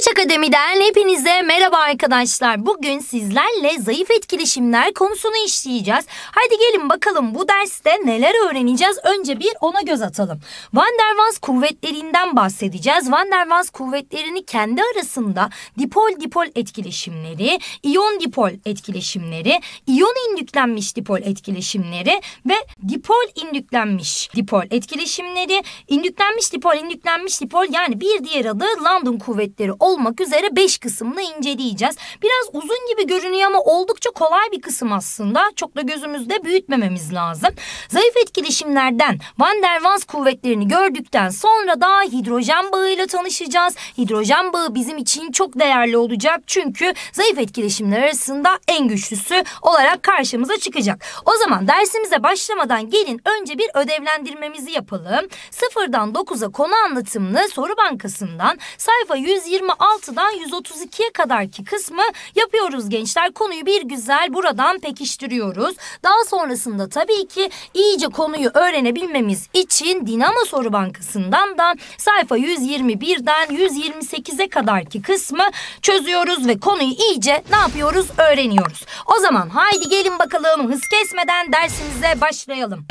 Koç Akademi'den hepinize merhaba arkadaşlar. Bugün sizlerle zayıf etkileşimler konusunu işleyeceğiz. Haydi gelin bakalım bu derste neler öğreneceğiz? Önce bir ona göz atalım. Van der Waals kuvvetlerinden bahsedeceğiz. Van der Waals kuvvetlerini kendi arasında dipol-dipol etkileşimleri, iyon-dipol etkileşimleri, iyon indüklenmiş dipol etkileşimleri ve dipol indüklenmiş dipol etkileşimleri, indüklenmiş dipol, indüklenmiş dipol yani bir diğer adı London kuvvetleri olmak üzere beş kısımda inceleyeceğiz. Biraz uzun gibi görünüyor ama oldukça kolay bir kısım aslında. Çok da gözümüzde büyütmememiz lazım. Zayıf etkileşimlerden Van der Waals kuvvetlerini gördükten sonra da hidrojen bağıyla tanışacağız. Hidrojen bağı bizim için çok değerli olacak. Çünkü zayıf etkileşimler arasında en güçlüsü olarak karşımıza çıkacak. O zaman dersimize başlamadan gelin önce bir ödevlendirmemizi yapalım. Sıfırdan 9'a konu anlatımlı soru bankasından sayfa 126 6'dan 132'ye kadarki kısmı yapıyoruz gençler. Konuyu bir güzel buradan pekiştiriyoruz. Daha sonrasında tabii ki iyice konuyu öğrenebilmemiz için Dinamo Soru Bankası'ndan da sayfa 121'den 128'e kadarki kısmı çözüyoruz ve konuyu iyice ne yapıyoruz öğreniyoruz. O zaman haydi gelin bakalım hız kesmeden dersimize başlayalım.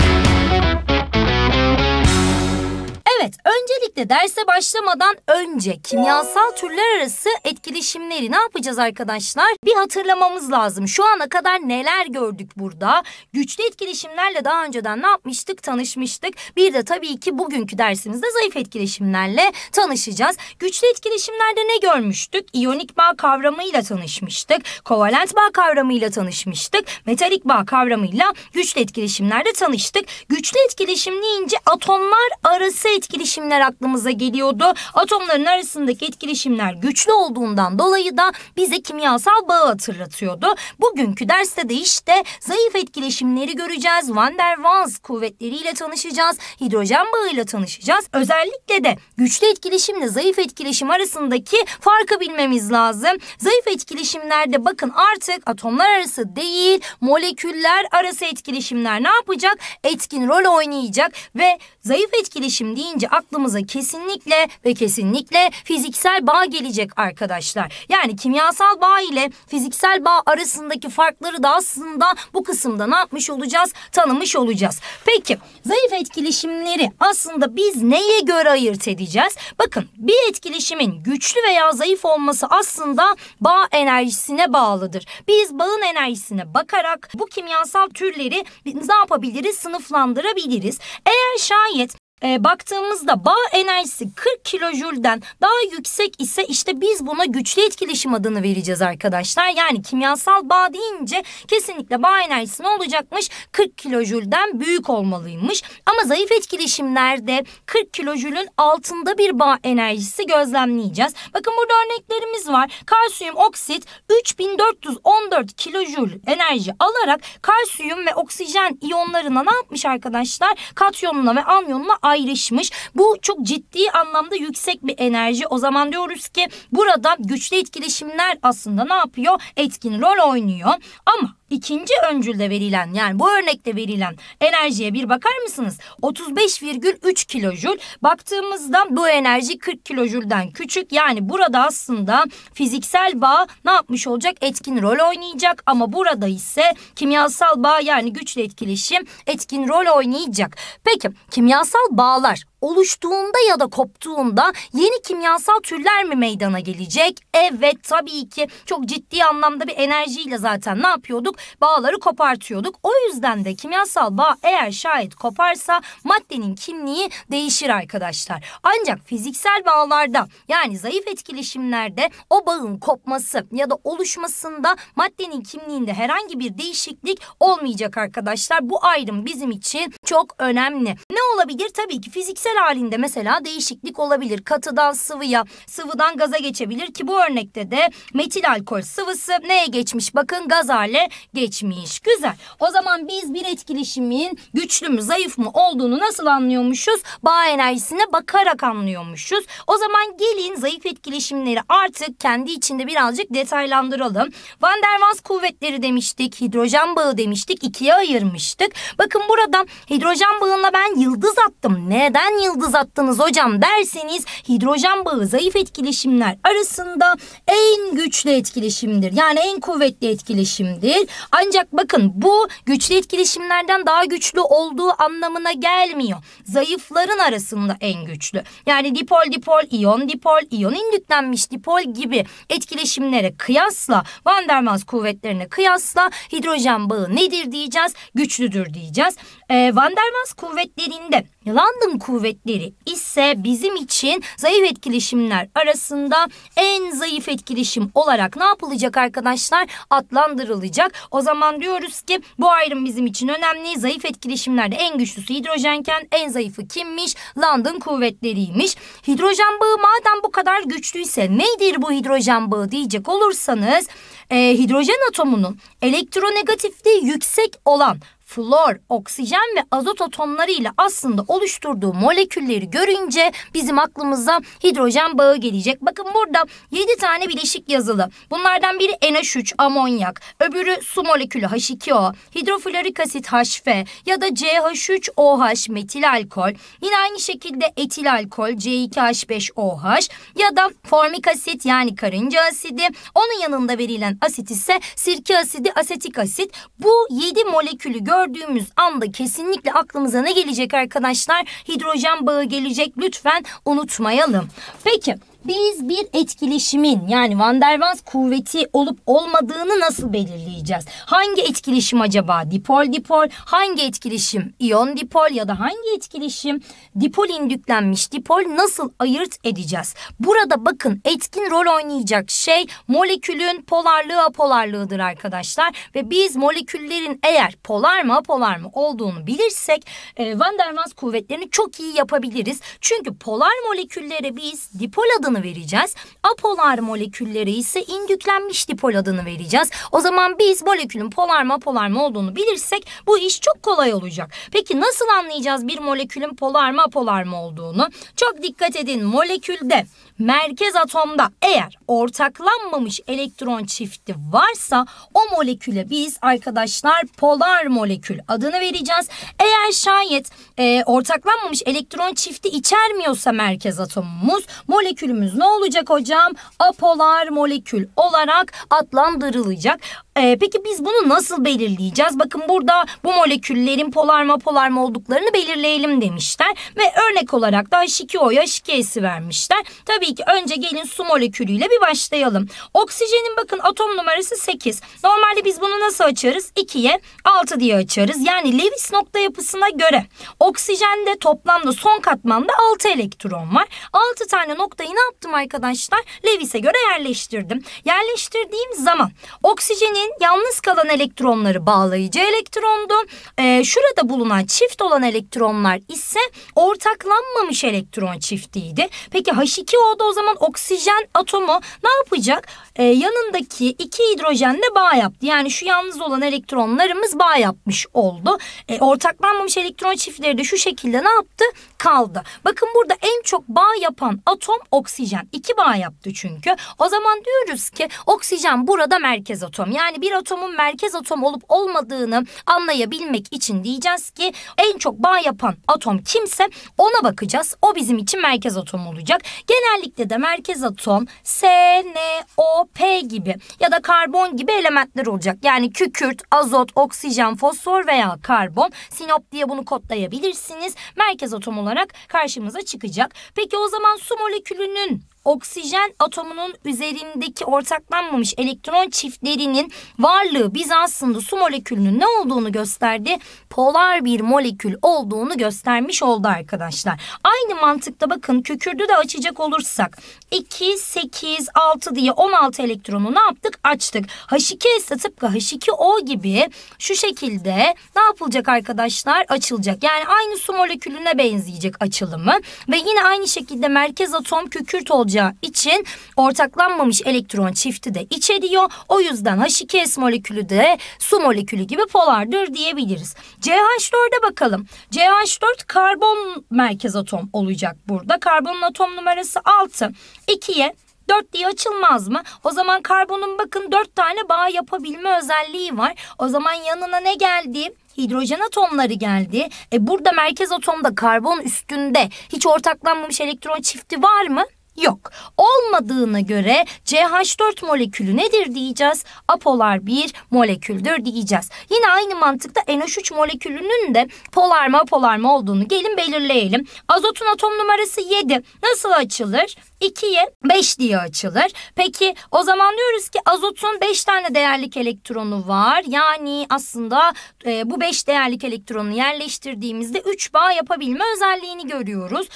Evet, öncelikle derse başlamadan önce kimyasal türler arası etkileşimleri ne yapacağız arkadaşlar? Bir hatırlamamız lazım. Şu ana kadar neler gördük burada? Güçlü etkileşimlerle daha önceden ne yapmıştık? Tanışmıştık. Bir de tabii ki bugünkü dersimizde zayıf etkileşimlerle tanışacağız. Güçlü etkileşimlerde ne görmüştük? İyonik bağ kavramıyla tanışmıştık. Kovalent bağ kavramıyla tanışmıştık. Metalik bağ kavramıyla güçlü etkileşimlerde tanıştık. Güçlü etkileşim deyince atomlar arası etkileşim etkileşimler aklımıza geliyordu. Atomların arasındaki etkileşimler güçlü olduğundan dolayı da bize kimyasal bağı hatırlatıyordu. Bugünkü derste de işte zayıf etkileşimleri göreceğiz. Van der Waals kuvvetleriyle tanışacağız. Hidrojen bağıyla tanışacağız. Özellikle de güçlü etkileşimle zayıf etkileşim arasındaki farkı bilmemiz lazım. Zayıf etkileşimlerde bakın artık atomlar arası değil moleküller arası etkileşimler ne yapacak? Etkin rol oynayacak ve zayıf etkileşim deyince deyince aklımıza kesinlikle ve kesinlikle fiziksel bağ gelecek arkadaşlar. Yani kimyasal bağ ile fiziksel bağ arasındaki farkları da aslında bu kısımda ne yapmış olacağız? Tanımış olacağız. Peki zayıf etkileşimleri aslında biz neye göre ayırt edeceğiz? Bakın bir etkileşimin güçlü veya zayıf olması aslında bağ enerjisine bağlıdır. Biz bağın enerjisine bakarak bu kimyasal türleri ne yapabiliriz? Sınıflandırabiliriz. Eğer şayet e, baktığımızda bağ enerjisi 40 kilojul'den daha yüksek ise işte biz buna güçlü etkileşim adını vereceğiz arkadaşlar. Yani kimyasal bağ deyince kesinlikle bağ enerjisi ne olacakmış? 40 kilojul'den büyük olmalıymış. Ama zayıf etkileşimlerde 40 kilojülün altında bir bağ enerjisi gözlemleyeceğiz. Bakın burada örneklerimiz var. Kalsiyum oksit 3414 kilojul enerji alarak kalsiyum ve oksijen iyonlarına ne yapmış arkadaşlar? Katyonuna ve amyonuna ayrışmış. Bu çok ciddi anlamda yüksek bir enerji. O zaman diyoruz ki burada güçlü etkileşimler aslında ne yapıyor? Etkin rol oynuyor. Ama İkinci öncülde verilen yani bu örnekte verilen enerjiye bir bakar mısınız? 35,3 kilojul. Baktığımızda bu enerji 40 kilojulden küçük. Yani burada aslında fiziksel bağ ne yapmış olacak? Etkin rol oynayacak ama burada ise kimyasal bağ yani güçlü etkileşim etkin rol oynayacak. Peki kimyasal bağlar oluştuğunda ya da koptuğunda yeni kimyasal türler mi meydana gelecek? Evet tabii ki çok ciddi anlamda bir enerjiyle zaten ne yapıyorduk? Bağları kopartıyorduk. O yüzden de kimyasal bağ eğer şayet koparsa maddenin kimliği değişir arkadaşlar. Ancak fiziksel bağlarda yani zayıf etkileşimlerde o bağın kopması ya da oluşmasında maddenin kimliğinde herhangi bir değişiklik olmayacak arkadaşlar. Bu ayrım bizim için çok önemli. Ne olabilir? Tabii ki fiziksel Bileşen halinde mesela değişiklik olabilir. Katıdan sıvıya, sıvıdan gaza geçebilir ki bu örnekte de metil alkol sıvısı neye geçmiş? Bakın gaz hale geçmiş. Güzel. O zaman biz bir etkileşimin güçlü mü zayıf mı olduğunu nasıl anlıyormuşuz? Bağ enerjisine bakarak anlıyormuşuz. O zaman gelin zayıf etkileşimleri artık kendi içinde birazcık detaylandıralım. Van der Waals kuvvetleri demiştik, hidrojen bağı demiştik, ikiye ayırmıştık. Bakın burada hidrojen bağına ben yıldız attım. Neden yıldız attınız hocam derseniz hidrojen bağı zayıf etkileşimler arasında en güçlü etkileşimdir. Yani en kuvvetli etkileşimdir. Ancak bakın bu güçlü etkileşimlerden daha güçlü olduğu anlamına gelmiyor. Zayıfların arasında en güçlü. Yani dipol dipol, iyon dipol, iyon indüklenmiş dipol gibi etkileşimlere kıyasla Van der Waals kuvvetlerine kıyasla hidrojen bağı nedir diyeceğiz? Güçlüdür diyeceğiz. E, Van der Waals kuvvetlerinde London kuvvetleri ise bizim için zayıf etkileşimler arasında en zayıf etkileşim olarak ne yapılacak arkadaşlar? Adlandırılacak. O zaman diyoruz ki bu ayrım bizim için önemli. Zayıf etkileşimlerde en güçlüsü hidrojenken en zayıfı kimmiş? London kuvvetleriymiş. Hidrojen bağı madem bu kadar güçlüyse nedir bu hidrojen bağı diyecek olursanız e, hidrojen atomunun elektronegatifliği yüksek olan flor, oksijen ve azot atomları ile aslında oluşturduğu molekülleri görünce bizim aklımıza hidrojen bağı gelecek. Bakın burada 7 tane bileşik yazılı. Bunlardan biri NH3 amonyak, öbürü su molekülü H2O, hidroflorik asit HF ya da CH3OH metil alkol. Yine aynı şekilde etil alkol C2H5OH ya da formik asit yani karınca asidi. Onun yanında verilen asit ise sirke asidi, asetik asit. Bu 7 molekülü gör gördüğümüz anda kesinlikle aklımıza ne gelecek arkadaşlar? Hidrojen bağı gelecek. Lütfen unutmayalım. Peki biz bir etkileşimin yani Van der Waals kuvveti olup olmadığını nasıl belirleyeceğiz? Hangi etkileşim acaba dipol dipol, hangi etkileşim iyon dipol ya da hangi etkileşim dipol indüklenmiş dipol nasıl ayırt edeceğiz? Burada bakın etkin rol oynayacak şey molekülün polarlığı apolarlığıdır arkadaşlar ve biz moleküllerin eğer polar mı apolar mı olduğunu bilirsek e, Van der Waals kuvvetlerini çok iyi yapabiliriz. Çünkü polar moleküllere biz dipol adı adını vereceğiz. Apolar molekülleri ise indüklenmiş dipol adını vereceğiz. O zaman biz molekülün polar mı apolar mı olduğunu bilirsek bu iş çok kolay olacak. Peki nasıl anlayacağız bir molekülün polar mı apolar mı olduğunu? Çok dikkat edin molekülde merkez atomda eğer ortaklanmamış elektron çifti varsa o moleküle biz arkadaşlar polar molekül adını vereceğiz. Eğer şayet e, ortaklanmamış elektron çifti içermiyorsa merkez atomumuz molekülümüz ne olacak hocam? Apolar molekül olarak adlandırılacak. Ee, peki biz bunu nasıl belirleyeceğiz? Bakın burada bu moleküllerin polar mı polar mı olduklarını belirleyelim demişler. Ve örnek olarak da H2O'ya H2S'i vermişler. Tabii ki önce gelin su molekülüyle bir başlayalım. Oksijenin bakın atom numarası 8. Normalde biz bunu nasıl açarız? 2'ye 6 diye açarız. Yani Lewis nokta yapısına göre oksijende toplamda son katmanda 6 elektron var. 6 tane noktayı ne yaptım arkadaşlar? Lewis'e göre yerleştirdim. Yerleştirdiğim zaman oksijenin Hidrojenin yalnız kalan elektronları bağlayıcı elektrondu. Ee, şurada bulunan çift olan elektronlar ise ortaklanmamış elektron çiftiydi. Peki H2O'da o zaman oksijen atomu ne yapacak? Ee, yanındaki iki hidrojenle bağ yaptı. Yani şu yalnız olan elektronlarımız bağ yapmış oldu. Ee, ortaklanmamış elektron çiftleri de şu şekilde ne yaptı? Kaldı. Bakın burada en çok bağ yapan atom oksijen. İki bağ yaptı çünkü. O zaman diyoruz ki oksijen burada merkez atom. Yani bir atomun merkez atom olup olmadığını anlayabilmek için diyeceğiz ki en çok bağ yapan atom kimse ona bakacağız. O bizim için merkez atom olacak. Genellikle de merkez atom S, N, O, P gibi ya da karbon gibi elementler olacak. Yani kükürt, azot, oksijen, fosfor veya karbon. Sinop diye bunu kodlayabilirsiniz. Merkez atom olarak karşımıza çıkacak. Peki o zaman su molekülünün oksijen atomunun üzerindeki ortaklanmamış elektron çiftlerinin varlığı biz aslında su molekülünün ne olduğunu gösterdi. Polar bir molekül olduğunu göstermiş oldu arkadaşlar. Aynı mantıkta bakın kükürdü de açacak olursak 2, 8, 6 diye 16 elektronu ne yaptık? Açtık. H2 ise tıpkı H2O gibi şu şekilde ne yapılacak arkadaşlar? Açılacak. Yani aynı su molekülüne benzeyecek açılımı ve yine aynı şekilde merkez atom kükürt olacak olmayacağı için ortaklanmamış elektron çifti de içeriyor, O yüzden H2S molekülü de su molekülü gibi polardır diyebiliriz. CH4'e bakalım. CH4 karbon merkez atom olacak burada. Karbonun atom numarası 6. 2'ye 4 diye açılmaz mı? O zaman karbonun bakın 4 tane bağ yapabilme özelliği var. O zaman yanına ne geldi? hidrojen atomları geldi. E burada merkez atomda karbon üstünde hiç ortaklanmamış elektron çifti var mı? Yok. Olmadığına göre CH4 molekülü nedir diyeceğiz. Apolar bir moleküldür diyeceğiz. Yine aynı mantıkta NH3 molekülünün de polar mı apolar mı olduğunu gelin belirleyelim. Azotun atom numarası 7. Nasıl açılır? 2'ye 5 diye açılır. Peki o zaman diyoruz ki azotun 5 tane değerlik elektronu var. Yani aslında e, bu 5 değerlik elektronu yerleştirdiğimizde 3 bağ yapabilme özelliğini görüyoruz.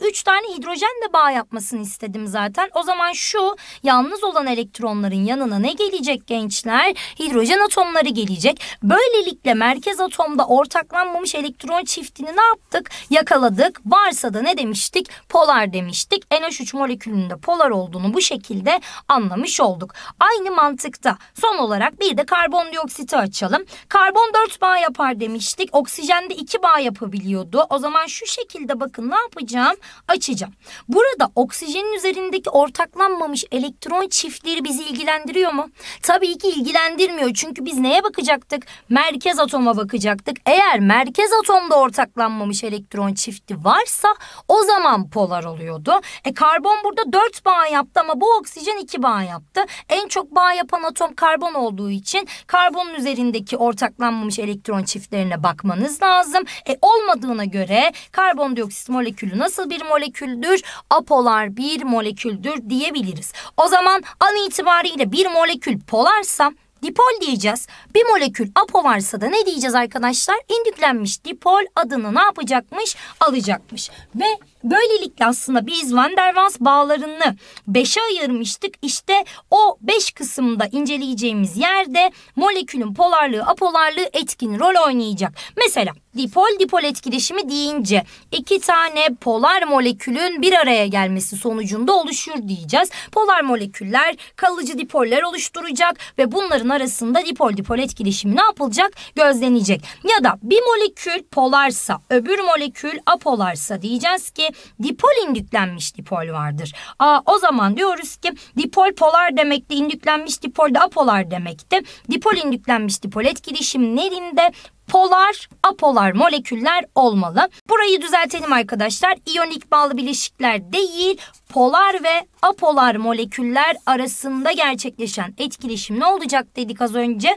3 e, tane hidrojen de bağ yapmasını istedim zaten. O zaman şu yalnız olan elektronların yanına ne gelecek gençler? Hidrojen atomları gelecek. Böylelikle merkez atomda ortaklanmamış elektron çiftini ne yaptık? Yakaladık. Varsa da ne demiştik? Polar demiştik. NH3 molekülünde polar olduğunu bu şekilde anlamış olduk. Aynı mantıkta son olarak bir de karbondioksiti açalım. Karbon 4 bağ yapar demiştik. oksijen de 2 bağ yapabiliyordu. O zaman şu şekilde bakın ne yapacağım? Açacağım. Burada oksijenin üzerindeki ortaklanmamış elektron çiftleri bizi ilgilendiriyor mu? Tabii ki ilgilendirmiyor. Çünkü biz neye bakacaktık? Merkez atoma bakacaktık. Eğer merkez atomda ortaklanmamış elektron çifti varsa o zaman polar oluyordu. E karbon Atom burada dört bağ yaptı ama bu oksijen iki bağ yaptı. En çok bağ yapan atom karbon olduğu için karbonun üzerindeki ortaklanmamış elektron çiftlerine bakmanız lazım. E olmadığına göre karbondioksit molekülü nasıl bir moleküldür? Apolar bir moleküldür diyebiliriz. O zaman an itibariyle bir molekül polarsa dipol diyeceğiz. Bir molekül apo varsa da ne diyeceğiz arkadaşlar? İndüklenmiş dipol adını ne yapacakmış? Alacakmış. Ve Böylelikle aslında biz Van der Waals bağlarını beşe ayırmıştık. İşte o beş kısımda inceleyeceğimiz yerde molekülün polarlığı, apolarlığı etkin rol oynayacak. Mesela dipol dipol etkileşimi deyince iki tane polar molekülün bir araya gelmesi sonucunda oluşur diyeceğiz. Polar moleküller kalıcı dipoller oluşturacak ve bunların arasında dipol dipol etkileşimi ne yapılacak? Gözlenecek. Ya da bir molekül polarsa öbür molekül apolarsa diyeceğiz ki dipol indüklenmiş dipol vardır. Aa, o zaman diyoruz ki dipol polar demekti, indüklenmiş dipol de apolar demekti. Dipol indüklenmiş dipol etkileşimlerinde polar, apolar moleküller olmalı. Burayı düzeltelim arkadaşlar. İyonik bağlı bileşikler değil, polar ve apolar moleküller arasında gerçekleşen etkileşim ne olacak dedik az önce?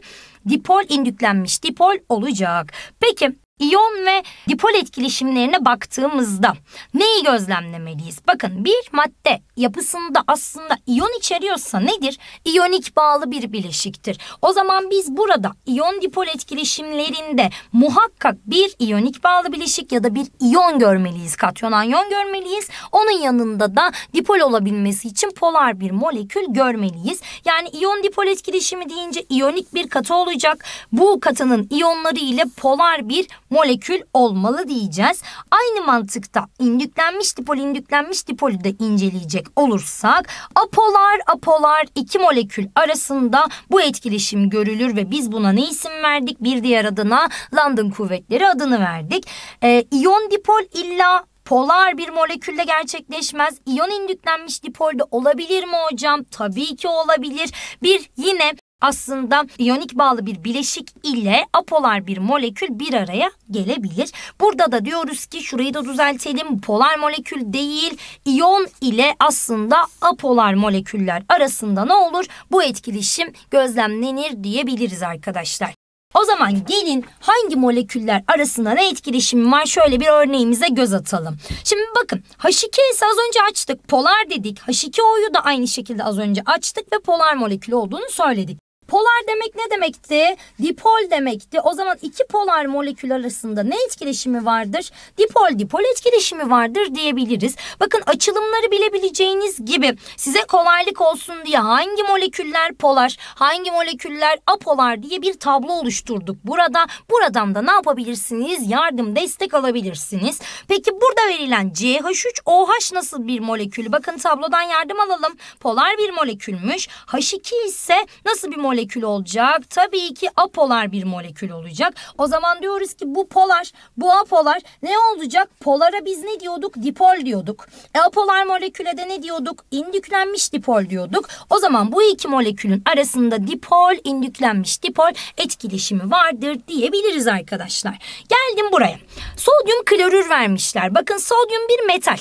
Dipol indüklenmiş dipol olacak. Peki İyon ve dipol etkileşimlerine baktığımızda neyi gözlemlemeliyiz? Bakın bir madde yapısında aslında iyon içeriyorsa nedir? İyonik bağlı bir bileşiktir. O zaman biz burada iyon dipol etkileşimlerinde muhakkak bir iyonik bağlı bileşik ya da bir iyon görmeliyiz. Katyon anyon görmeliyiz. Onun yanında da dipol olabilmesi için polar bir molekül görmeliyiz. Yani iyon dipol etkileşimi deyince iyonik bir katı olacak. Bu katının iyonları ile polar bir molekül olmalı diyeceğiz. Aynı mantıkta indüklenmiş dipol indüklenmiş dipolü de inceleyecek olursak apolar apolar iki molekül arasında bu etkileşim görülür ve biz buna ne isim verdik? Bir diğer adına London kuvvetleri adını verdik. E, iyon dipol illa polar bir molekülde gerçekleşmez. İyon indüklenmiş dipolde olabilir mi hocam? Tabii ki olabilir. Bir yine aslında iyonik bağlı bir bileşik ile apolar bir molekül bir araya gelebilir. Burada da diyoruz ki şurayı da düzeltelim. Polar molekül değil, iyon ile aslında apolar moleküller arasında ne olur? Bu etkileşim gözlemlenir diyebiliriz arkadaşlar. O zaman gelin hangi moleküller arasında ne etkileşim var şöyle bir örneğimize göz atalım. Şimdi bakın H2S'yi az önce açtık polar dedik. H2O'yu da aynı şekilde az önce açtık ve polar molekül olduğunu söyledik. Polar demek ne demekti? Dipol demekti. O zaman iki polar molekül arasında ne etkileşimi vardır? Dipol dipol etkileşimi vardır diyebiliriz. Bakın açılımları bilebileceğiniz gibi size kolaylık olsun diye hangi moleküller polar, hangi moleküller apolar diye bir tablo oluşturduk. Burada buradan da ne yapabilirsiniz? Yardım, destek alabilirsiniz. Peki burada verilen CH3OH nasıl bir molekül? Bakın tablodan yardım alalım. Polar bir molekülmüş. H2 ise nasıl bir molekül? molekül olacak. Tabii ki apolar bir molekül olacak. O zaman diyoruz ki bu polar, bu apolar ne olacak? Polara biz ne diyorduk? Dipol diyorduk. E, apolar moleküle de ne diyorduk? İndüklenmiş dipol diyorduk. O zaman bu iki molekülün arasında dipol, indüklenmiş dipol etkileşimi vardır diyebiliriz arkadaşlar. Geldim buraya. Sodyum klorür vermişler. Bakın sodyum bir metal.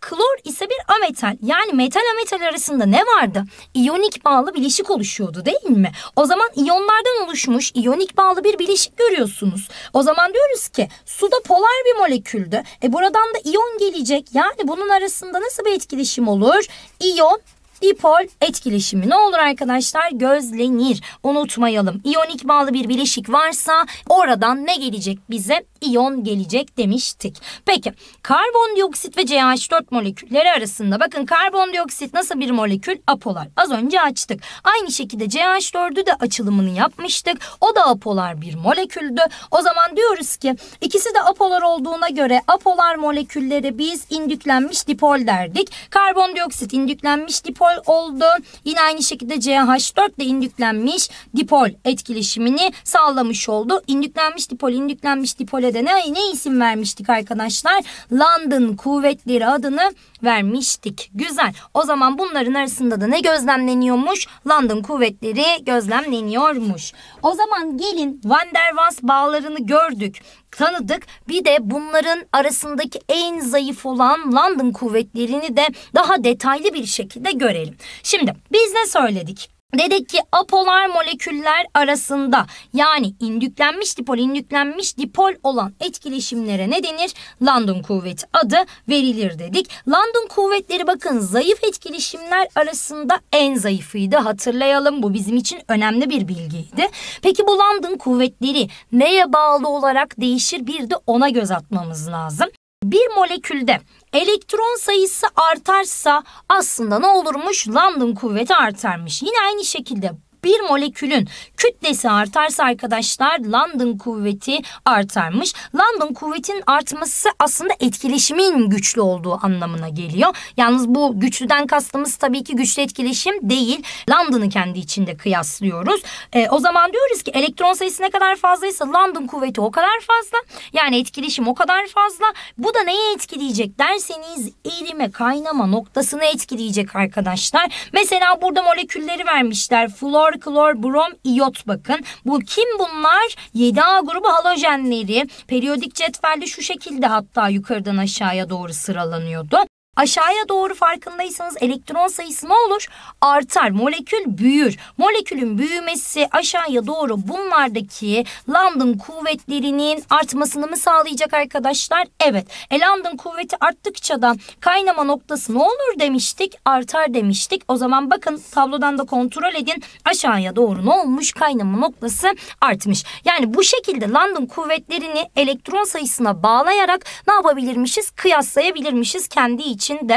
Klor ise bir ametal yani metal ametal arasında ne vardı? İyonik bağlı bileşik oluşuyordu değil mi? O zaman iyonlardan oluşmuş iyonik bağlı bir bileşik görüyorsunuz. O zaman diyoruz ki suda polar bir moleküldü. E buradan da iyon gelecek. Yani bunun arasında nasıl bir etkileşim olur? İyon Dipol etkileşimi ne olur arkadaşlar? Gözlenir. Unutmayalım. İyonik bağlı bir bileşik varsa oradan ne gelecek bize? İyon gelecek demiştik. Peki karbondioksit ve CH4 molekülleri arasında bakın karbondioksit nasıl bir molekül? Apolar. Az önce açtık. Aynı şekilde CH4'ü de açılımını yapmıştık. O da apolar bir moleküldü. O zaman diyoruz ki ikisi de apolar olduğuna göre apolar molekülleri biz indüklenmiş dipol derdik. Karbondioksit indüklenmiş dipol dipol oldu. Yine aynı şekilde CH4 de indüklenmiş dipol etkileşimini sağlamış oldu. İndüklenmiş dipol, indüklenmiş dipole de ne, ne isim vermiştik arkadaşlar? London kuvvetleri adını vermiştik. Güzel. O zaman bunların arasında da ne gözlemleniyormuş? London kuvvetleri gözlemleniyormuş. O zaman gelin Van der Waals bağlarını gördük tanıdık. Bir de bunların arasındaki en zayıf olan London kuvvetlerini de daha detaylı bir şekilde görelim görelim. Şimdi biz ne söyledik? Dedik ki apolar moleküller arasında yani indüklenmiş dipol indüklenmiş dipol olan etkileşimlere ne denir? London kuvveti adı verilir dedik. London kuvvetleri bakın zayıf etkileşimler arasında en zayıfıydı. Hatırlayalım bu bizim için önemli bir bilgiydi. Peki bu London kuvvetleri neye bağlı olarak değişir bir de ona göz atmamız lazım bir molekülde elektron sayısı artarsa aslında ne olurmuş? London kuvveti artarmış. Yine aynı şekilde bir molekülün kütlesi artarsa arkadaşlar London kuvveti artarmış. London kuvvetin artması aslında etkileşimin güçlü olduğu anlamına geliyor. Yalnız bu güçlüden kastımız tabii ki güçlü etkileşim değil. London'ı kendi içinde kıyaslıyoruz. E, o zaman diyoruz ki elektron sayısı ne kadar fazlaysa London kuvveti o kadar fazla. Yani etkileşim o kadar fazla. Bu da neye etkileyecek derseniz erime kaynama noktasını etkileyecek arkadaşlar. Mesela burada molekülleri vermişler. fluor klor, klor, brom, Iot bakın. Bu kim bunlar? 7A grubu halojenleri. Periyodik cetvelde şu şekilde hatta yukarıdan aşağıya doğru sıralanıyordu. Aşağıya doğru farkındaysanız elektron sayısı ne olur? Artar. Molekül büyür. Molekülün büyümesi aşağıya doğru bunlardaki London kuvvetlerinin artmasını mı sağlayacak arkadaşlar? Evet. E London kuvveti arttıkça da kaynama noktası ne olur demiştik? Artar demiştik. O zaman bakın tablodan da kontrol edin. Aşağıya doğru ne olmuş? Kaynama noktası artmış. Yani bu şekilde London kuvvetlerini elektron sayısına bağlayarak ne yapabilirmişiz? Kıyaslayabilirmişiz kendi için için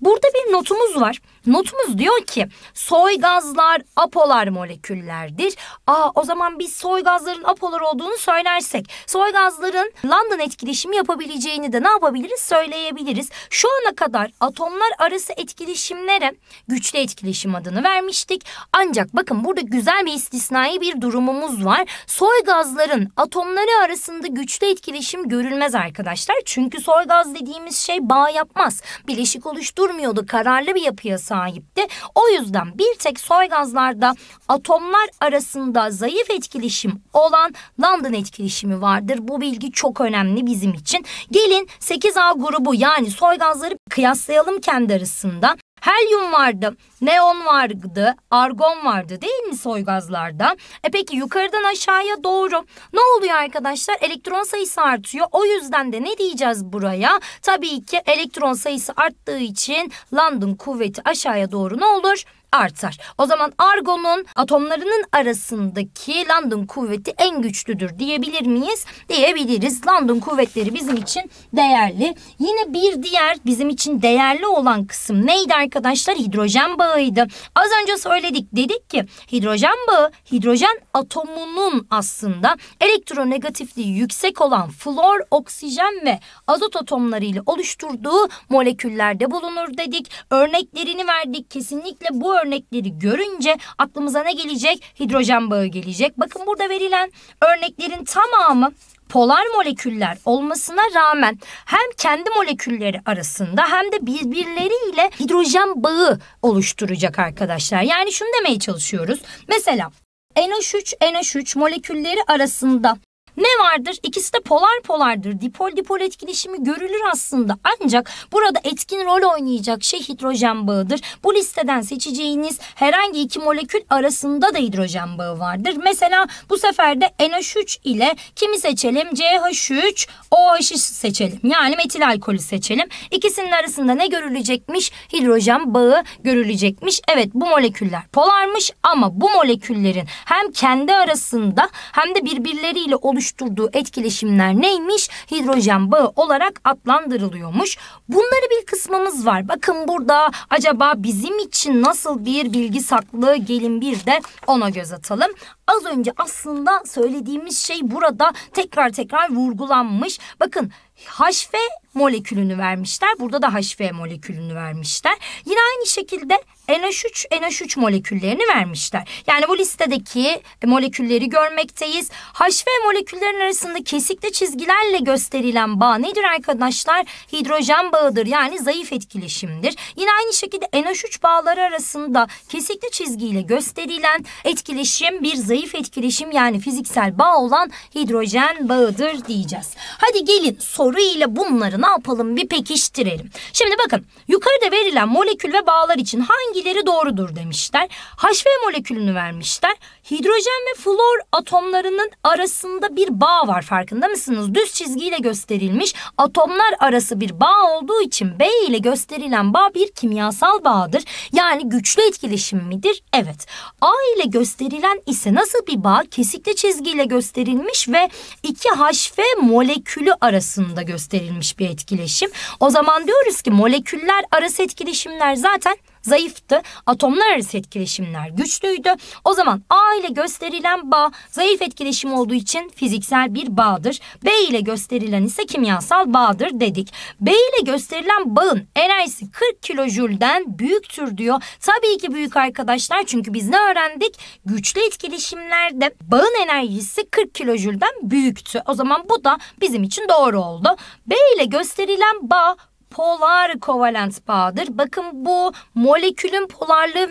burada bir notumuz var. Notumuz diyor ki soy gazlar apolar moleküllerdir. Aa o zaman biz soy gazların apolar olduğunu söylersek soy gazların London etkileşimi yapabileceğini de ne yapabiliriz söyleyebiliriz. Şu ana kadar atomlar arası etkileşimlere güçlü etkileşim adını vermiştik. Ancak bakın burada güzel bir istisnai bir durumumuz var. Soy gazların atomları arasında güçlü etkileşim görülmez arkadaşlar. Çünkü soy gaz dediğimiz şey bağ yapmaz. Bileşik oluşturmuyordu. Kararlı bir yapıya sahip sahipti. O yüzden bir tek gazlarda atomlar arasında zayıf etkileşim olan London etkileşimi vardır. Bu bilgi çok önemli bizim için. Gelin 8A grubu yani gazları kıyaslayalım kendi arasında. Helyum vardı, neon vardı, argon vardı değil mi soy gazlarda? E peki yukarıdan aşağıya doğru ne oluyor arkadaşlar? Elektron sayısı artıyor. O yüzden de ne diyeceğiz buraya? Tabii ki elektron sayısı arttığı için London kuvveti aşağıya doğru ne olur? artar. O zaman argonun atomlarının arasındaki London kuvveti en güçlüdür diyebilir miyiz? Diyebiliriz. London kuvvetleri bizim için değerli. Yine bir diğer bizim için değerli olan kısım neydi arkadaşlar? Hidrojen bağıydı. Az önce söyledik. Dedik ki hidrojen bağı hidrojen atomunun aslında elektronegatifliği yüksek olan flor, oksijen ve azot atomları ile oluşturduğu moleküllerde bulunur dedik. Örneklerini verdik. Kesinlikle bu örnekleri görünce aklımıza ne gelecek? Hidrojen bağı gelecek. Bakın burada verilen örneklerin tamamı polar moleküller olmasına rağmen hem kendi molekülleri arasında hem de birbirleriyle hidrojen bağı oluşturacak arkadaşlar. Yani şunu demeye çalışıyoruz. Mesela NH3, NH3 molekülleri arasında ne vardır? İkisi de polar polardır. Dipol dipol etkileşimi görülür aslında. Ancak burada etkin rol oynayacak şey hidrojen bağıdır. Bu listeden seçeceğiniz herhangi iki molekül arasında da hidrojen bağı vardır. Mesela bu sefer de NH3 ile kimi seçelim? CH3, OH'ı seçelim. Yani metil alkolü seçelim. İkisinin arasında ne görülecekmiş? Hidrojen bağı görülecekmiş. Evet bu moleküller polarmış ama bu moleküllerin hem kendi arasında hem de birbirleriyle oluşan oluşturduğu etkileşimler neymiş? Hidrojen bağı olarak adlandırılıyormuş. Bunları bir kısmımız var. Bakın burada acaba bizim için nasıl bir bilgi saklı gelin bir de ona göz atalım. Az önce aslında söylediğimiz şey burada tekrar tekrar vurgulanmış. Bakın HV molekülünü vermişler. Burada da HV molekülünü vermişler. Yine aynı şekilde NH3, NH3 moleküllerini vermişler. Yani bu listedeki molekülleri görmekteyiz. HV moleküllerin arasında kesikli çizgilerle gösterilen bağ nedir arkadaşlar? Hidrojen bağıdır yani zayıf etkileşimdir. Yine aynı şekilde NH3 bağları arasında kesikli çizgiyle gösterilen etkileşim bir zayıf etkileşim yani fiziksel bağ olan hidrojen bağıdır diyeceğiz. Hadi gelin soru soru ile bunları ne yapalım bir pekiştirelim. Şimdi bakın yukarıda verilen molekül ve bağlar için hangileri doğrudur demişler. HV molekülünü vermişler. Hidrojen ve flor atomlarının arasında bir bağ var farkında mısınız? Düz çizgiyle gösterilmiş atomlar arası bir bağ olduğu için B ile gösterilen bağ bir kimyasal bağdır. Yani güçlü etkileşim midir? Evet. A ile gösterilen ise nasıl bir bağ? Kesikli çizgiyle gösterilmiş ve iki HV molekülü arasında anlamda gösterilmiş bir etkileşim. O zaman diyoruz ki moleküller arası etkileşimler zaten zayıftı. Atomlar arası etkileşimler güçlüydü. O zaman A ile gösterilen bağ zayıf etkileşim olduğu için fiziksel bir bağdır. B ile gösterilen ise kimyasal bağdır dedik. B ile gösterilen bağın enerjisi 40 kilojülden büyüktür diyor. Tabii ki büyük arkadaşlar çünkü biz ne öğrendik? Güçlü etkileşimlerde bağın enerjisi 40 kilojülden büyüktü. O zaman bu da bizim için doğru oldu. B ile gösterilen bağ polar kovalent bağdır. Bakın bu molekülün polarlığı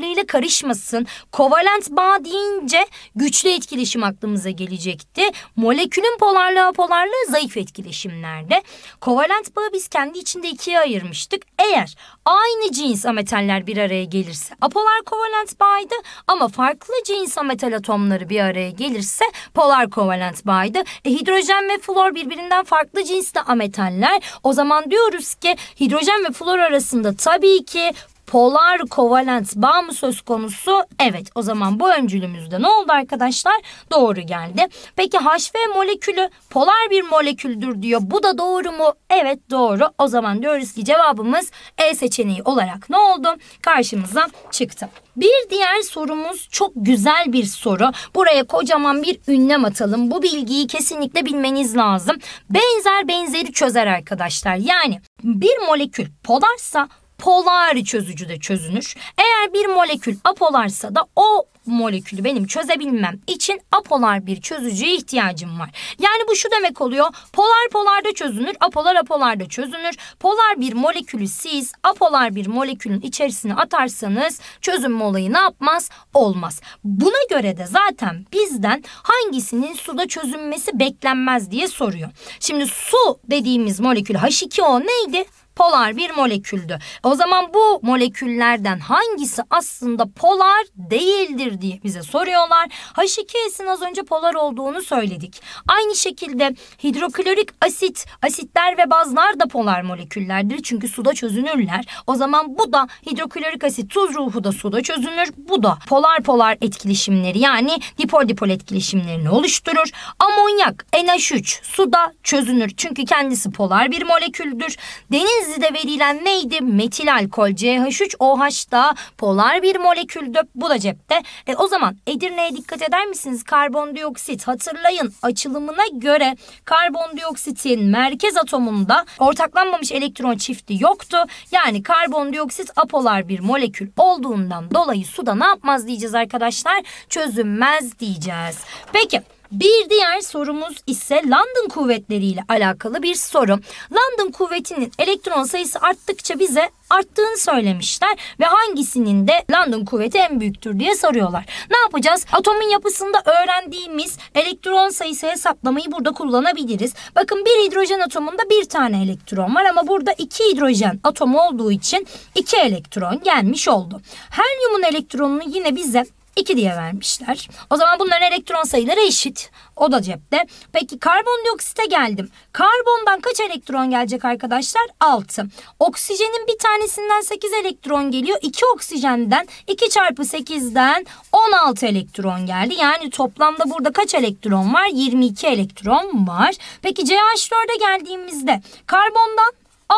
ve ile karışmasın. Kovalent bağ deyince güçlü etkileşim aklımıza gelecekti. Molekülün polarlığı apolarlığı zayıf etkileşimlerde. Kovalent bağı biz kendi içinde ikiye ayırmıştık. Eğer aynı cins ametaller bir araya gelirse apolar kovalent bağydı. ama farklı cins ametal atomları bir araya gelirse polar kovalent bağydı. E, hidrojen ve flor birbirinden farklı cinsli ametaller. O zaman diyoruz görüyoruz ki hidrojen ve flor arasında tabii ki polar kovalent bağ mı söz konusu? Evet o zaman bu öncülümüzde ne oldu arkadaşlar? Doğru geldi. Peki HV molekülü polar bir moleküldür diyor. Bu da doğru mu? Evet doğru. O zaman diyoruz ki cevabımız E seçeneği olarak ne oldu? Karşımıza çıktı. Bir diğer sorumuz çok güzel bir soru. Buraya kocaman bir ünlem atalım. Bu bilgiyi kesinlikle bilmeniz lazım. Benzer benzeri çözer arkadaşlar. Yani bir molekül polarsa polar çözücü de çözünür. Eğer bir molekül apolarsa da o molekülü benim çözebilmem için apolar bir çözücüye ihtiyacım var. Yani bu şu demek oluyor. Polar polarda çözünür, apolar apolarda çözünür. Polar bir molekülü siz apolar bir molekülün içerisine atarsanız çözünme olayı ne yapmaz? Olmaz. Buna göre de zaten bizden hangisinin suda çözünmesi beklenmez diye soruyor. Şimdi su dediğimiz molekül H2O neydi? polar bir moleküldü. O zaman bu moleküllerden hangisi aslında polar değildir diye bize soruyorlar. H2S'in az önce polar olduğunu söyledik. Aynı şekilde hidroklorik asit, asitler ve bazlar da polar moleküllerdir. Çünkü suda çözünürler. O zaman bu da hidroklorik asit tuz ruhu da suda çözünür. Bu da polar polar etkileşimleri yani dipol dipol etkileşimlerini oluşturur. Amonyak NH3 suda çözünür. Çünkü kendisi polar bir moleküldür. Deniz dizide verilen neydi? Metil alkol CH3OH da polar bir moleküldü. Bu da cepte. E, o zaman Edirne'ye dikkat eder misiniz? Karbondioksit hatırlayın açılımına göre karbondioksitin merkez atomunda ortaklanmamış elektron çifti yoktu. Yani karbondioksit apolar bir molekül olduğundan dolayı suda ne yapmaz diyeceğiz arkadaşlar? Çözünmez diyeceğiz. Peki bir diğer sorumuz ise London kuvvetleri ile alakalı bir soru. London kuvvetinin elektron sayısı arttıkça bize arttığını söylemişler ve hangisinin de London kuvveti en büyüktür diye soruyorlar. Ne yapacağız? Atomun yapısında öğrendiğimiz elektron sayısı hesaplamayı burada kullanabiliriz. Bakın bir hidrojen atomunda bir tane elektron var ama burada iki hidrojen atomu olduğu için iki elektron gelmiş oldu. Helyumun elektronunu yine bize 2 diye vermişler. O zaman bunların elektron sayıları eşit. O da cepte. Peki karbondioksite geldim. Karbondan kaç elektron gelecek arkadaşlar? 6. Oksijenin bir tanesinden 8 elektron geliyor. 2 oksijenden 2 çarpı 8'den 16 elektron geldi. Yani toplamda burada kaç elektron var? 22 elektron var. Peki CH4'e geldiğimizde karbondan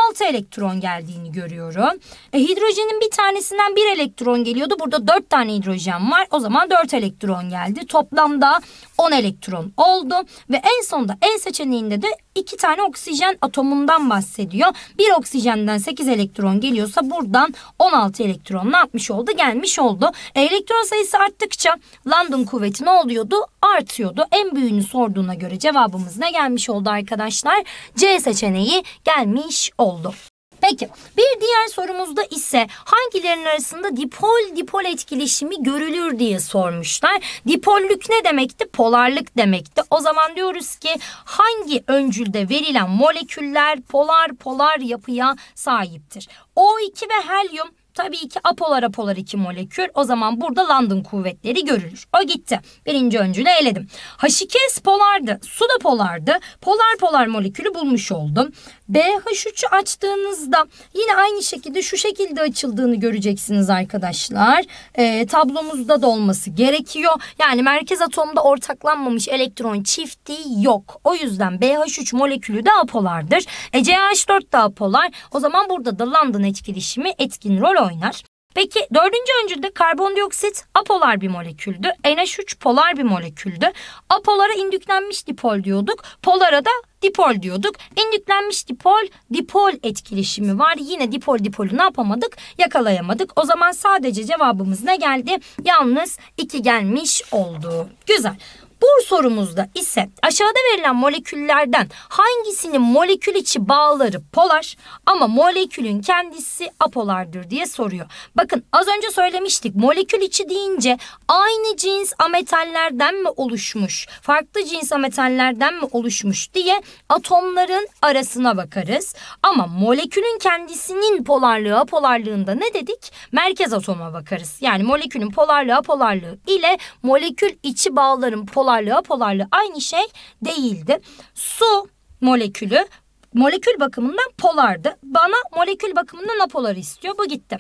6 elektron geldiğini görüyorum. E, hidrojenin bir tanesinden 1 elektron geliyordu. Burada 4 tane hidrojen var. O zaman 4 elektron geldi. Toplamda 10 elektron oldu. Ve en sonunda en seçeneğinde de iki tane oksijen atomundan bahsediyor. Bir oksijenden 8 elektron geliyorsa buradan 16 elektron ne yapmış oldu? Gelmiş oldu. E, elektron sayısı arttıkça London kuvveti ne oluyordu? Artıyordu. En büyüğünü sorduğuna göre cevabımız ne gelmiş oldu arkadaşlar? C seçeneği gelmiş oldu. Peki bir diğer sorumuzda ise hangilerinin arasında dipol dipol etkileşimi görülür diye sormuşlar. Dipollük ne demekti? Polarlık demekti. O zaman diyoruz ki hangi öncülde verilen moleküller polar polar yapıya sahiptir? O2 ve helyum Tabii ki apolar apolar iki molekül. O zaman burada London kuvvetleri görülür. O gitti. Birinci öncülü eledim. H2S polardı. Su da polardı. Polar polar molekülü bulmuş oldum. BH3'ü açtığınızda yine aynı şekilde şu şekilde açıldığını göreceksiniz arkadaşlar. E, tablomuzda da olması gerekiyor. Yani merkez atomda ortaklanmamış elektron çifti yok. O yüzden BH3 molekülü de apolardır. E, CH4 de apolar. O zaman burada da London etkileşimi etkin rol oynar. Peki dördüncü öncülde karbondioksit apolar bir moleküldü. NH3 polar bir moleküldü. Apolara indüklenmiş dipol diyorduk. Polara da dipol diyorduk. En yüklenmiş dipol, dipol etkileşimi var. Yine dipol dipolu ne yapamadık? Yakalayamadık. O zaman sadece cevabımız ne geldi? Yalnız 2 gelmiş oldu. Güzel. Bu sorumuzda ise aşağıda verilen moleküllerden hangisinin molekül içi bağları polar ama molekülün kendisi apolardır diye soruyor. Bakın az önce söylemiştik molekül içi deyince aynı cins ametallerden mi oluşmuş, farklı cins ametallerden mi oluşmuş diye atomların arasına bakarız. Ama molekülün kendisinin polarlığı apolarlığında ne dedik? Merkez atoma bakarız. Yani molekülün polarlığı apolarlığı ile molekül içi bağların polarlığı apolarlığı aynı şey değildi. Su molekülü molekül bakımından polardı. Bana molekül bakımından apolar istiyor. Bu gitti.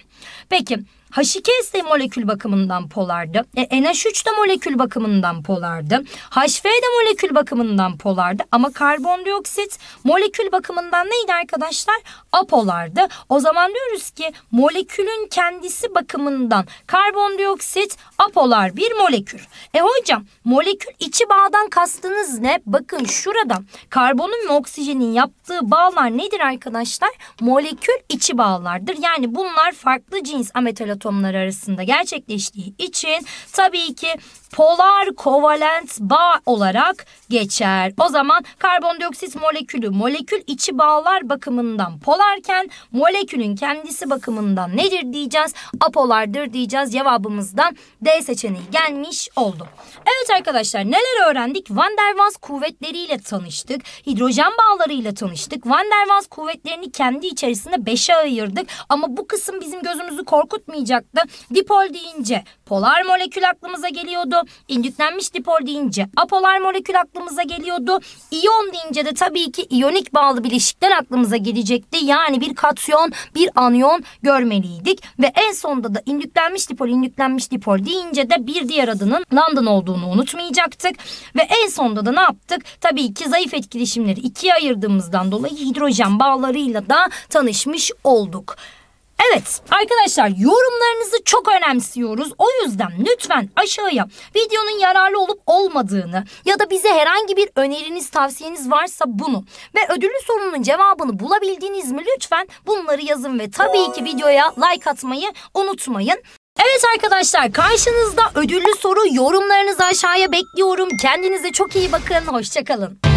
Peki H2S e, de molekül bakımından polardı. E, NH3 de molekül bakımından polardı. HF de molekül bakımından polardı. Ama karbondioksit molekül bakımından neydi arkadaşlar? Apolardı. O zaman diyoruz ki molekülün kendisi bakımından karbondioksit apolar bir molekül. E hocam molekül içi bağdan kastınız ne? Bakın şurada karbonun ve oksijenin yaptığı bağlar nedir arkadaşlar? Molekül içi bağlardır. Yani bunlar farklı cins ametal atomları arasında gerçekleştiği için tabii ki polar kovalent bağ olarak geçer. O zaman karbondioksit molekülü molekül içi bağlar bakımından polarken molekülün kendisi bakımından nedir diyeceğiz? Apolardır diyeceğiz. Cevabımızdan D seçeneği gelmiş oldu. Evet arkadaşlar neler öğrendik? Van der Waals kuvvetleriyle tanıştık. Hidrojen bağlarıyla tanıştık. Van der Waals kuvvetlerini kendi içerisinde beşe ayırdık. Ama bu kısım bizim gözümüzü korkutmayacaktı. Dipol deyince Apolar molekül aklımıza geliyordu. İndüklenmiş dipol deyince apolar molekül aklımıza geliyordu. İyon deyince de tabii ki iyonik bağlı bileşikler aklımıza gelecekti. Yani bir katyon, bir anyon görmeliydik. Ve en sonunda da indüklenmiş dipol, indüklenmiş dipol deyince de bir diğer adının London olduğunu unutmayacaktık. Ve en sonunda da ne yaptık? Tabii ki zayıf etkileşimleri ikiye ayırdığımızdan dolayı hidrojen bağlarıyla da tanışmış olduk. Evet arkadaşlar yorumlarınızı çok önemsiyoruz. O yüzden lütfen aşağıya videonun yararlı olup olmadığını ya da bize herhangi bir öneriniz tavsiyeniz varsa bunu ve ödüllü sorunun cevabını bulabildiniz mi lütfen bunları yazın ve tabii ki videoya like atmayı unutmayın. Evet arkadaşlar karşınızda ödüllü soru yorumlarınızı aşağıya bekliyorum. Kendinize çok iyi bakın. Hoşçakalın.